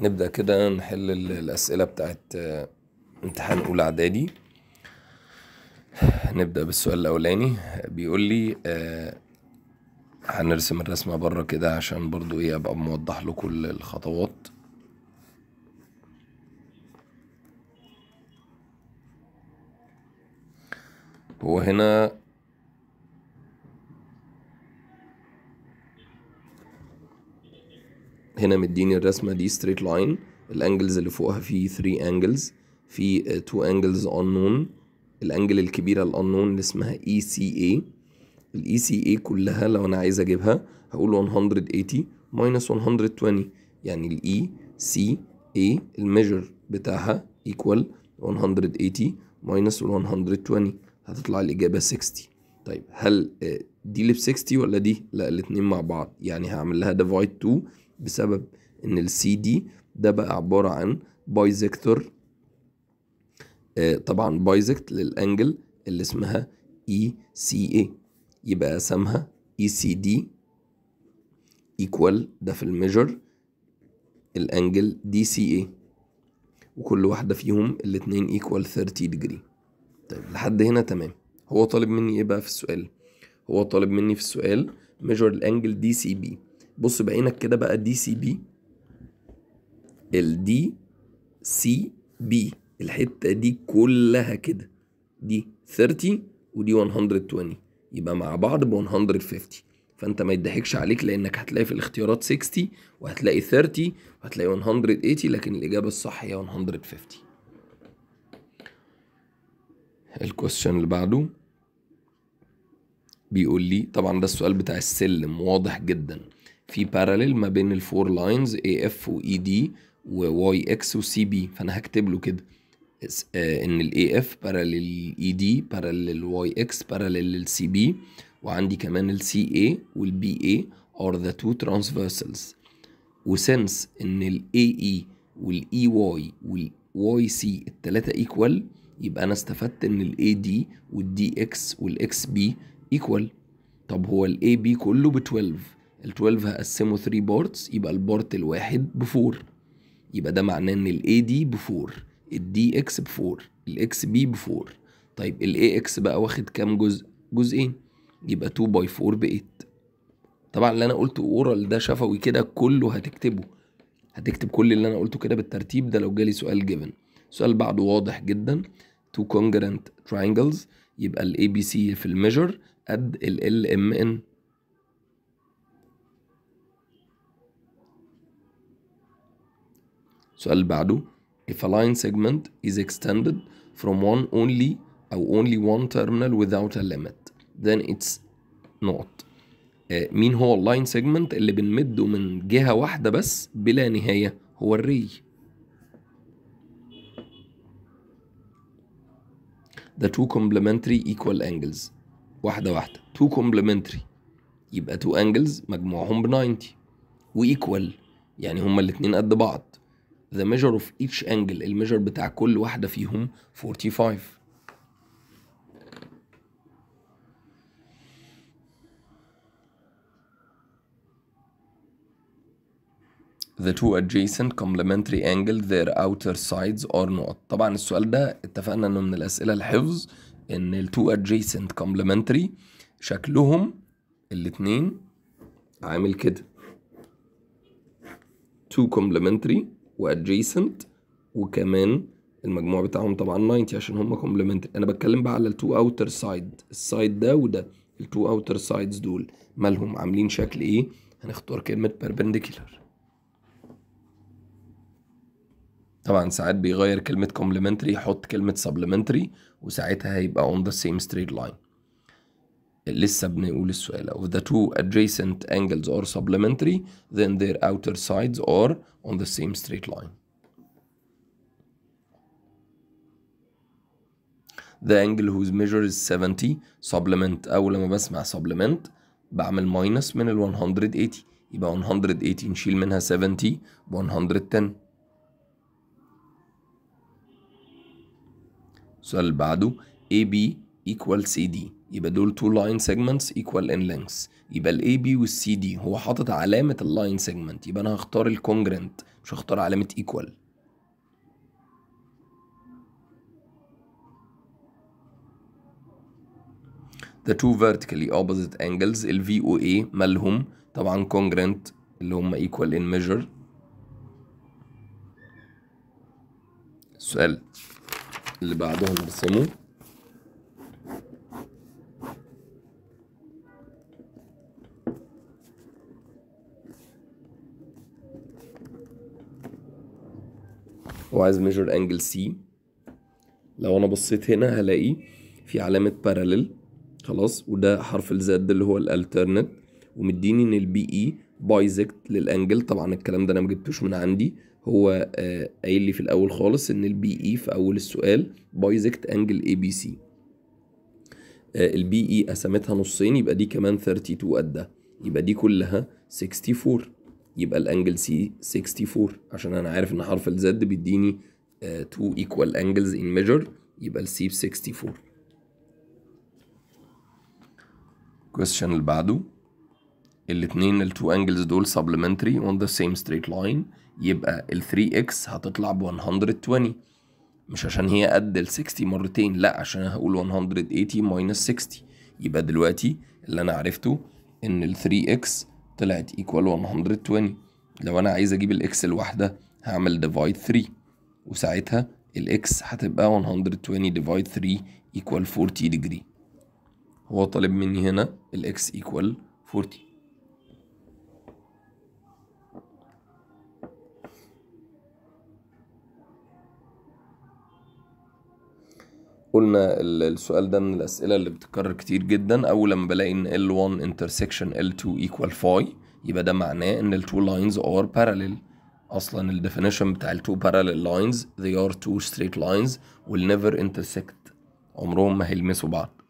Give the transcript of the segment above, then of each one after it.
نبدأ كده نحل الأسئلة بتاعت آه، امتحان أولى إعدادي نبدأ بالسؤال الأولاني بيقول لي آه، هنرسم الرسمة بره كده عشان برضو ايه أبقى موضح لكم الخطوات هو هنا هنا مديني الرسمة دي straight line الانجلز اللي فوقها في 3 انجلز في 2 آه، انجلز unknown الانجل الكبيرة الانون اللي اسمها ECA ال ECA كلها لو انا عايز اجيبها هقول 180 minus 120 يعني ال ECA الميجر بتاعها equal 180 minus 120 هتطلع الإجابة 60 طيب هل آه، دي اللي ب 60 ولا دي؟ لا الاثنين مع بعض يعني هعمل لها divide 2 بسبب ان السي دي ده بقى عباره عن بايزكتور آه طبعا بايزكت للانجل اللي اسمها اي سي اي يبقى اسمها اي سي دي ايكوال ده في الميجر الانجل دي سي اي وكل واحده فيهم الاتنين ايكوال 30 ديجري طيب لحد هنا تمام هو طالب مني ايه بقى في السؤال هو طالب مني في السؤال measure الانجل دي سي بي بص بعينك كده بقى دي سي بي الدي سي بي الحتة دي كلها كده دي 30 ودي 120 يبقى مع بعض ب 150 فانت ما يضحكش عليك لانك هتلاقي في الاختيارات 60 وهتلاقي 30 وهتلاقي 180 لكن الاجابه الصح هي 150 الكويستشن اللي بعده بيقول لي طبعا ده السؤال بتاع السلم واضح جدا في بارالل ما بين الفور لاينز AF و ED و YX و CB فأنا هكتب له كده آه، إن ال AF بارالل ED اكس YX السي CB وعندي كمان ال CA وال BA are the two transversals وسنس إن ال AE وال EY وال YC التلاتة equal يبقى أنا استفدت إن ال AD والدي DX والاكس XB equal طب هو ال AB كله ب 12 ال 12 هقسمه 3 بارتس يبقى البارت الواحد ب 4 يبقى ده معناه ان الاي دي ب 4 الدي اكس ب 4 الاكس بي ب 4 طيب الاي اكس بقى واخد كام جزء؟ جزئين يبقى 2 باي 4 ب 8 طبعا اللي انا قلته اورال ده شفوي كده كله هتكتبه هتكتب كل اللي انا قلته كده بالترتيب ده لو جالي سؤال جيفن سؤال بعده واضح جدا تو congruent triangles يبقى ال ABC في الميجر قد ال LMN السؤال بعده if a line segment is extended from one only أو only one terminal without a limit then it's not مين هو اللاين سيجمنت اللي بنمده من جهة واحدة بس بلا نهاية هو الري The two complementary equal angles واحدة واحدة two complementary يبقى two angles مجموعهم ب 90 equal يعني هما الاتنين قد بعض the measure of each angle الميجر بتاع كل واحدة فيهم 45 The two adjacent complementary angles their outer sides are not طبعا السؤال ده اتفقنا انه من الاسئلة الحفظ ان ال two adjacent complementary شكلهم الاتنين عامل كده two complementary وادجيسنت وكمان المجموع بتاعهم طبعا 90 عشان هم كومبلمنتري انا بتكلم بقى على التو اوتر سايد السايد ده وده التو اوتر سايدز دول مالهم عاملين شكل ايه هنختار كلمه perpendicular طبعا ساعات بيغير كلمه complementary يحط كلمه supplementary وساعتها هيبقى on the same straight line لسه بنقول السؤال if the two adjacent angles are supplementary then their outer sides are on the same straight line the angle whose measure is 70 supplement أول ما بسمع supplement بعمل minus من ال 180 يبقى 180 نشيل منها 70 110 السؤال اللي بعده AB equals CD يبقى دول two line segments equal in lengths يبقى ال AB وال CD هو حاطط علامة اللاين segment يبقى أنا هختار ال congruent مش هختار علامة equal The two vertically opposite angles ال VOA مالهم طبعا congruent اللي هم equal in measure السؤال اللي بعدهم رسمه وعايز ميجر انجل سي لو انا بصيت هنا هلاقي في علامة بارالل خلاص وده حرف الزد اللي هو الالترنت ومديني ان البي اي بايزكت للانجل طبعا الكلام ده انا ما جبتوش من عندي هو آه قايل لي في الاول خالص ان البي اي e في اول السؤال بايزكت انجل اي بي سي البي اي قسمتها نصين يبقى دي كمان 32 قدها يبقى دي كلها 64 يبقى الانجل سي 64 عشان انا عارف ان حرف الزد بيديني تو آه, equal angles in measure يبقى السي ب 64 question اللي بعده الاثنين التو انجلز دول سبلمنتري اون ذا سيم ستريت لاين يبقى ال 3x هتطلع ب 120 مش عشان هي قد ال 60 مرتين لا عشان هقول 180 minus 60 يبقى دلوقتي اللي انا عرفته ان ال 3x طلعت ايكوال 120 لو انا عايز اجيب الاكس لوحدها هعمل ديفايد 3 وساعتها الاكس هتبقى 120 ديفايد 3 ايكوال 40 ديجري هو طالب مني هنا الاكس ايكوال 40 قلنا السؤال ده من الأسئلة اللي بتتكرر كتير جدا أول لما بلاقي إن L1 intersection L2 equal phi يبقى ده معناه إن ال two lines are parallel أصلا ال definition بتاع ال two parallel lines they are two straight lines will never intersect عمرهم ما هيلمسوا بعض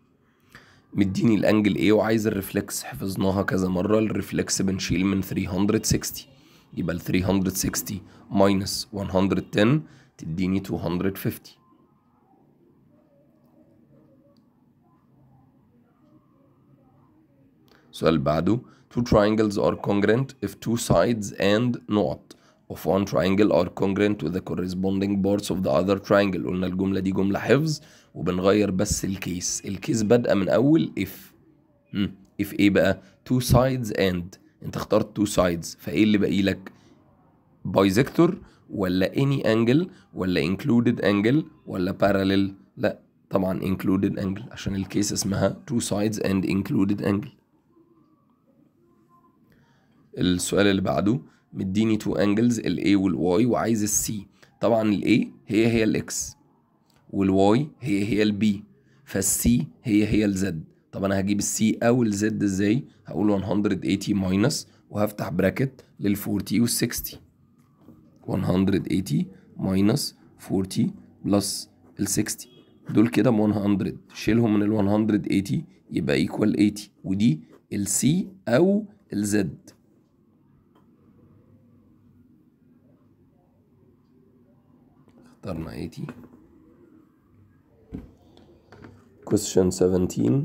مديني الأنجل إيه وعايز الريفلكس حفظناها كذا مرة الريفلكس بنشيل من 360 يبقى ال 360 minus 110 تديني 250 السؤال اللي بعده two triangles are congruent if two sides and نقط of one triangle are congruent with the corresponding parts of the other triangle قلنا الجملة دي جملة حفظ وبنغير بس الكيس الكيس بادئة من أول if مم. if ايه بقى two sides and انت اخترت two sides فايه اللي باقي لك bisector ولا any angle ولا included angle ولا parallel لا طبعا included angle عشان الكيس اسمها two sides and included angle السؤال اللي بعده مديني تو انجلز الاي والواي وعايز السي طبعا الاي هي هي الاكس والواي هي هي البي فالسي هي هي الزد طب انا هجيب السي او الزد ازاي هقول 180 ماينس وهفتح براكت لل 40 وال 60 180 ماينس 40 بلس ال 60 دول كده 100 شيلهم من ال 180 يبقى ايكوال 80 ودي السي او الزد اخترنا 80 question 17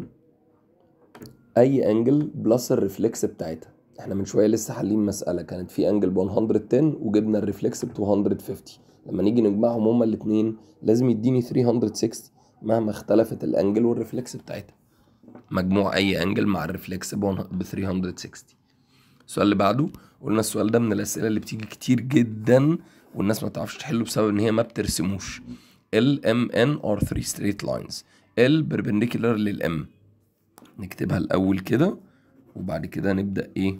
اي انجل بلس الريفلكس بتاعتها احنا من شويه لسه حالين مساله كانت في انجل ب 110 وجبنا الريفلكس ب 250 لما نيجي نجمعهم هما الاثنين لازم يديني 360 مهما اختلفت الانجل والريفلكس بتاعتها مجموع اي انجل مع الريفلكس ب 360 السؤال اللي بعده قلنا السؤال ده من الاسئله اللي بتيجي كتير جدا والناس ما بتعرفش تحله بسبب ان هي ما بترسموش ال ام ان ار 3 ستريت لاينز ال بربنديكولار للام نكتبها الاول كده وبعد كده نبدا ايه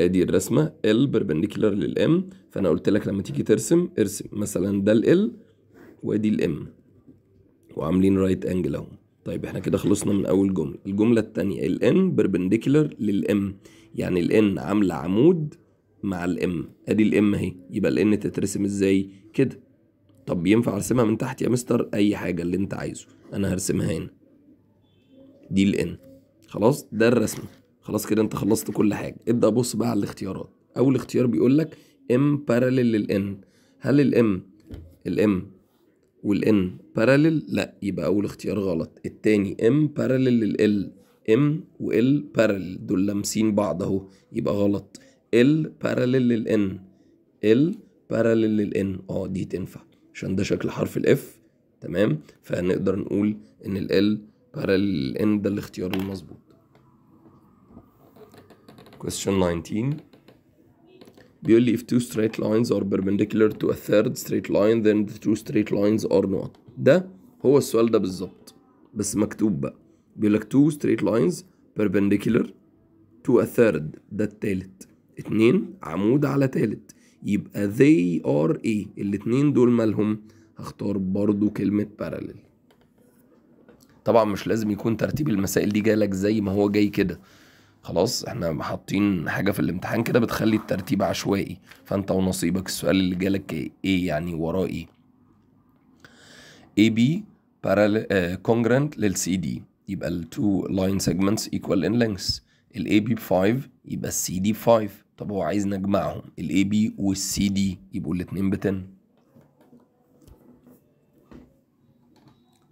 ادي الرسمه ال بربنديكولار للام فانا قلت لك لما تيجي ترسم ارسم مثلا ده ال وادي الام وعاملين رايت انجل اهو طيب احنا كده خلصنا من اول جمله الجمله الثانيه الان بيربنديكولار للام يعني الان عامله عمود مع الام ادي الام اهي يبقى الان تترسم ازاي كده طب ينفع ارسمها من تحت يا مستر اي حاجه اللي انت عايزه انا هرسمها هنا دي الان خلاص ده الرسمه خلاص كده انت خلصت كل حاجه ابدا بص بقى على الاختيارات اول اختيار بيقول لك ام بارلل للان هل الام الام والان بارالل لا يبقى اول اختيار غلط التاني ام بارالل للال ام وال بارالل دول لامسين بعض اهو يبقى غلط ال بارالل للان ال بارالل للان اه دي تنفع عشان ده شكل حرف الاف تمام فنقدر نقول ان ال بارالل للان ده الاختيار المظبوط question 19 بيقول لي if two straight lines are perpendicular to a third straight line then the two straight lines are not ده هو السؤال ده بالظبط بس مكتوب بقى بيقول لك two straight lines perpendicular to a third ده التالت اتنين عمود على تالت يبقى they are ايه الاتنين دول مالهم هختار برضو كلمة parallel طبعا مش لازم يكون ترتيب المسائل دي جالك زي ما هو جاي كده خلاص احنا حاطين حاجه في الامتحان كده بتخلي الترتيب عشوائي فانت ونصيبك السؤال اللي جالك ايه يعني وراه ايه AB بي كونجرنت لل CD يبقى 2 لاين سيجمنتس ايكوال ان لينث ال AB ب 5 يبقى ال CD ب 5 طب هو عايز نجمعهم ال AB وال CD يبقوا الاثنين ب 10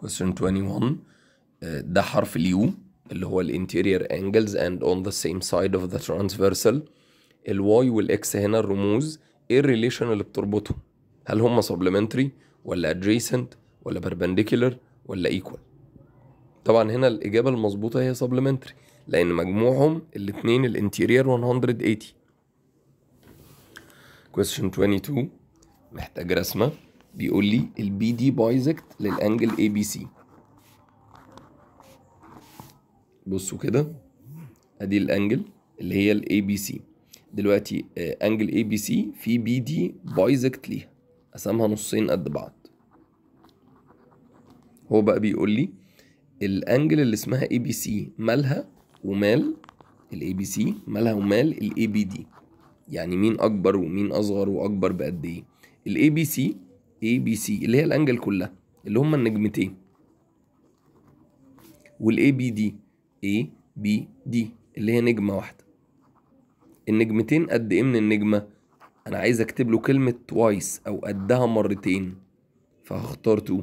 question 21 آه، ده حرف اليو اللي هو الانتيرير انجلز اند اون ذا سيم سايد اوف ذا ترانسفيرسال الواي والاكس هنا الرموز ايه الريليشن اللي بتربطهم هل هم سبلمنتري ولا ادجيسنت ولا perpendicular ولا ايكوال طبعا هنا الاجابه المظبوطه هي سبلمنتري لان مجموعهم الاثنين الانتيرير 180 question 22 محتاج رسمه بيقول لي البي دي بايزكت للانجل اي بي سي بصوا كده ادي الانجل اللي هي الاي بي سي دلوقتي آه، انجل اي بي سي في بي دي بايزكت ليها قسمها نصين قد بعض هو بقى بيقول لي الانجل اللي اسمها اي بي سي مالها ومال الاي بي سي مالها ومال الاي بي دي يعني مين اكبر ومين اصغر واكبر بقد ايه الاي بي سي اي بي سي اللي هي الانجل كلها اللي هما النجمتين والاي بي دي A B D اللي هي نجمة واحدة النجمتين قد إيه من النجمة؟ أنا عايز أكتب له كلمة توايس أو قدها مرتين فهختار تو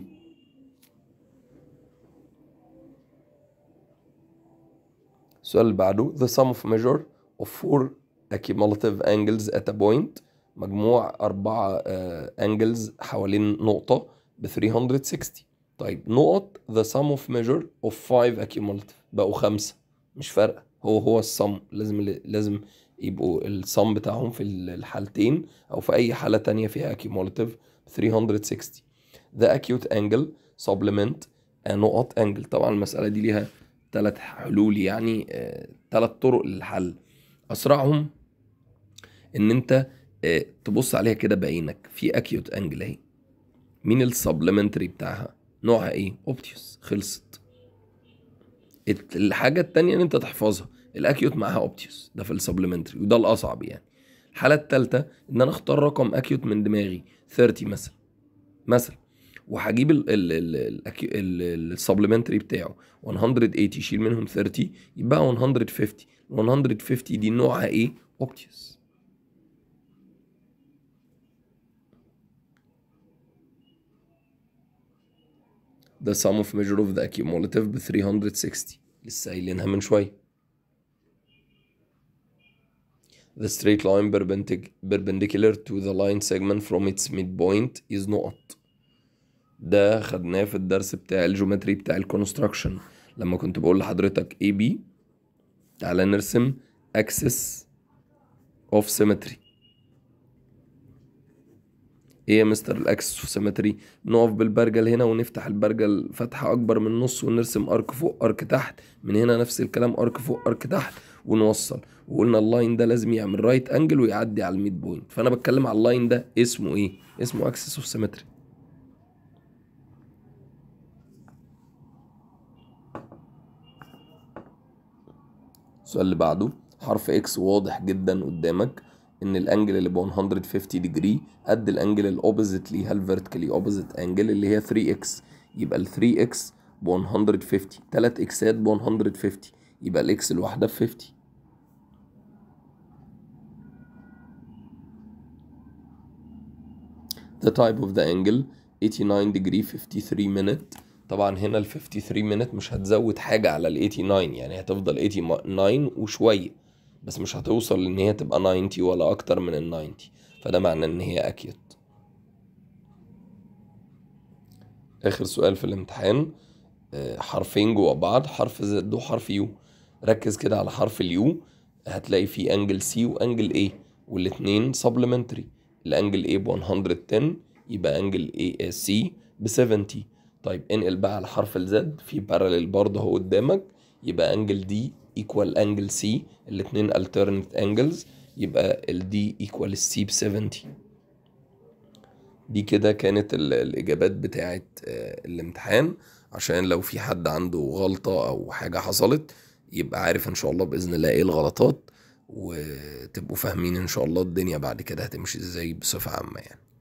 السؤال اللي بعده the sum of measure of four accumulative angles at a point مجموع أربعة آه، angles حوالين نقطة ب 360 طيب نقط the sum of measure of five accumulative بقوا خمسة مش فارقة هو هو الصم لازم لازم يبقوا الصم بتاعهم في الحالتين أو في أي حالة تانية فيها أكيوموليتيف 360 ذا أكيوت أنجل سبلمنت نقط أنجل طبعا المسألة دي ليها ثلاث حلول يعني ثلاث آه، طرق للحل أسرعهم إن أنت آه، تبص عليها كده بعينك في أكيوت أنجل أهي مين السبلمنتري بتاعها نوعها إيه أوبتيوس خلصت الحاجه الثانيه ان انت تحفظها الاكيوت معاها اوبتيوس ده في السبلمنتري وده الاصعب يعني الحاله الثالثه ان انا اختار رقم اكيوت من دماغي 30 مثلا مثلا وهجيب السبلمنتري بتاعه 180 شيل منهم 30 يبقى 150 150 دي نوعها ايه اوبتيوس the sum of measure of the accumulative ب 360 لسه قايلينها من شويه the straight line perpendicular to the line segment from its midpoint is not. ده خدناه في الدرس بتاع الجيومتري بتاع الكونستراكشن لما كنت بقول لحضرتك AB تعالى نرسم axis of symmetry ايه يا مستر الاكسس سيمتري نقف بالبرجل هنا ونفتح البرجل فتحه اكبر من النص ونرسم ارك فوق ارك تحت من هنا نفس الكلام ارك فوق ارك تحت ونوصل وقلنا اللاين ده لازم يعمل رايت انجل ويعدي على الميد بوينت فانا بتكلم على اللاين ده اسمه ايه اسمه اكسس اوف سيمتري السؤال اللي بعده حرف اكس واضح جدا قدامك ان الانجل اللي ب 150 ديجري قد الانجل الاوبوزيت ليها الفيرتيكالي اوبوزيت انجل اللي هي 3 اكس يبقى ال 3 اكس ب 150 3 اكسات ب 150 يبقى الاكس الواحده ب 50 The type of the angle 89 degree 53 minute طبعا هنا ال 53 minute مش هتزود حاجة على ال 89 يعني هتفضل 89 وشوية بس مش هتوصل ان هي تبقى 90 ولا اكتر من ال 90 فده معنى ان هي اكيد اخر سؤال في الامتحان آه، حرفين جوا بعض حرف زد وحرف يو ركز كده على حرف اليو هتلاقي فيه انجل سي وانجل اي والاتنين سبلمنتري الانجل اي ب 110 يبقى انجل اي سي ب 70 طيب انقل بقى على حرف الزد في بارلل برضه اهو قدامك يبقى انجل دي equal angle C الاتنين alternate angles يبقى ال D equal C ب 70 دي كده كانت الإجابات بتاعة آه، الامتحان عشان لو في حد عنده غلطة أو حاجة حصلت يبقى عارف إن شاء الله بإذن الله إيه الغلطات وتبقوا فاهمين إن شاء الله الدنيا بعد كده هتمشي إزاي بصفة عامة يعني